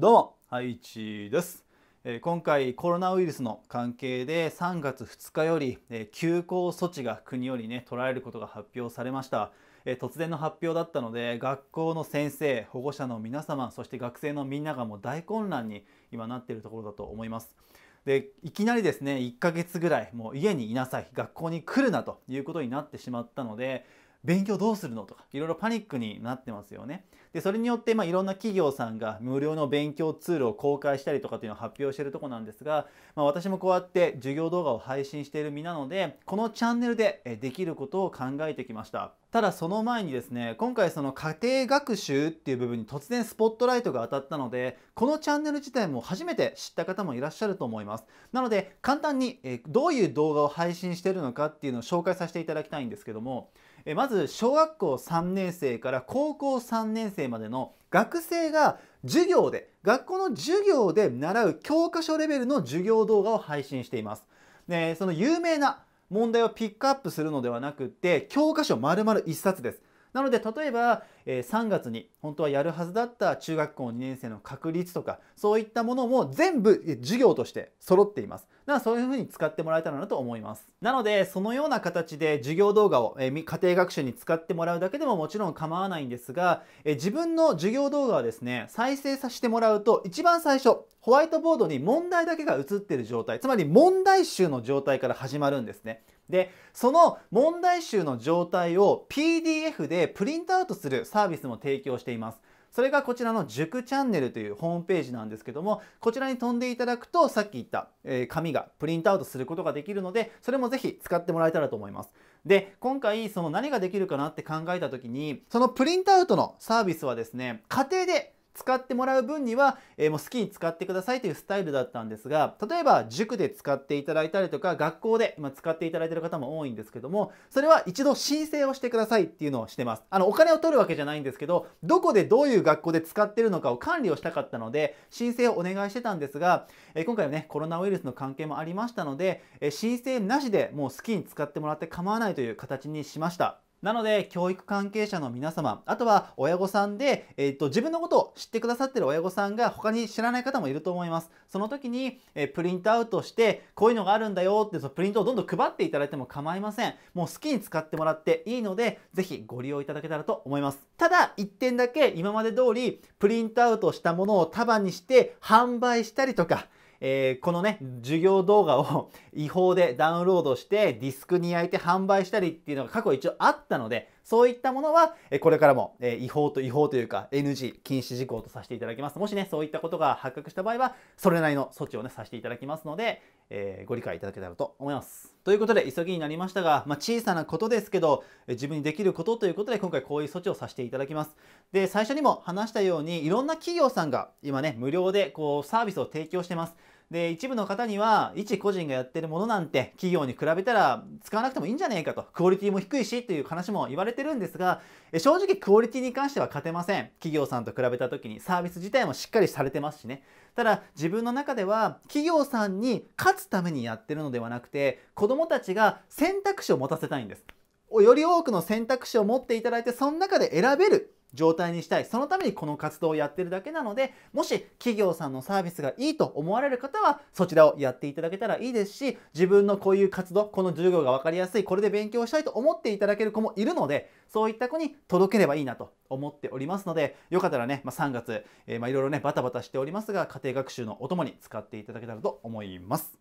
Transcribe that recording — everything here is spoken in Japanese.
どうも、ハイチです。え今回コロナウイルスの関係で3月2日よりえ休校措置が国よりね捉えることが発表されましたえ突然の発表だったので学校の先生保護者の皆様そして学生のみんながもう大混乱に今なっているところだと思いますでいきなりですね1ヶ月ぐらいもう家にいなさい学校に来るなということになってしまったので勉強どうするのとかいろいろパニックになってますよねでそれによってまあいろんな企業さんが無料の勉強ツールを公開したりとかっていうのを発表してるとこなんですが、まあ、私もこうやって授業動画を配信している身なのでこのチャンネルでできることを考えてきました。ただその前にですね今回その家庭学習っていう部分に突然スポットライトが当たったのでこのチャンネル自体も初めて知った方もいらっしゃると思いますなので簡単にどういう動画を配信しているのかっていうのを紹介させていただきたいんですけどもまず小学校3年生から高校3年生生までの学生が授業で学校の授業で習う教科書レベルの授業動画を配信しています。でその有名な問題をピックアップするのではなくて教科書丸々一冊です。なので例えば、え3月に本当はやるはずだった中学校2年生の確率とかそういったものも全部授業として揃っています。だからそういうふうに使ってもらえたらなと思います。なのでそのような形で授業動画を、え家庭学習に使ってもらうだけでももちろん構わないんですが、え自分の授業動画はですね再生させてもらうと一番最初ホワイトボードに問題だけが写ってる状態つまり問題集の状態から始まるんですね。でその問題集の状態を PDF でプリントアウトするサービスも提供しています。それがこちらの塾チャンネルというホームページなんですけども、こちらに飛んでいただくと、さっき言った、え紙がプリントアウトすることができるので、それもぜひ使ってもらえたらと思います。で、今回、その何ができるかなって考えた時に、そのプリントアウトのサービスはですね、家庭で使ってもらう分には、えー、もう好きに使ってくださいというスタイルだったんですが例えば塾で使っていただいたりとか学校で今使っていただいてる方も多いんですけどもそれは一度申請をしてくださいっていうのをしてますあのお金を取るわけじゃないんですけどどこでどういう学校で使ってるのかを管理をしたかったので申請をお願いしてたんですが、えー、今回はねコロナウイルスの関係もありましたので、えー、申請なしでもう好きに使ってもらって構わないという形にしましたなので、教育関係者の皆様、あとは親御さんで、えっ、ー、と、自分のことを知ってくださってる親御さんが他に知らない方もいると思います。その時に、えー、プリントアウトして、こういうのがあるんだよって、そのプリントをどんどん配っていただいても構いません。もう好きに使ってもらっていいので、ぜひご利用いただけたらと思います。ただ、1点だけ今まで通り、プリントアウトしたものを束にして販売したりとか、えー、このね、授業動画を 違法でダウンロードしてディスクに焼いて販売したりっていうのが過去一応あったので、そういったものは、えこれからも、え違法と違法というか NG 禁止事項とさせていただきます。もしね、そういったことが発覚した場合は、それなりの措置をね、させていただきますので、えー、ご理解いただけたらと思います。ということで、急ぎになりましたが、まあ、小さなことですけど、自分にできることということで、今回こういう措置をさせていただきます。で、最初にも話したように、いろんな企業さんが今ね、無料でこうサービスを提供してます。で、一部の方には、一個人がやってるものなんて、企業に比べたら使わなくてもいいんじゃねえかと、クオリティも低いしという話も言われてるんですが、正直クオリティに関しては勝てません。企業さんと比べた時にサービス自体もしっかりされてますしね。ただ、自分の中では、企業さんに勝つためにやってるのではなくて、子供たちが選択肢を持たせたいんです。より多くの選択肢を持っていただいて、その中で選べる状態にしたいそのためにこの活動をやってるだけなのでもし企業さんのサービスがいいと思われる方はそちらをやっていただけたらいいですし自分のこういう活動この授業が分かりやすいこれで勉強したいと思っていただける子もいるのでそういった子に届ければいいなと思っておりますのでよかったらね、まあ、3月、えまいろいろねバタバタしておりますが家庭学習のお供に使っていただけたらと思います。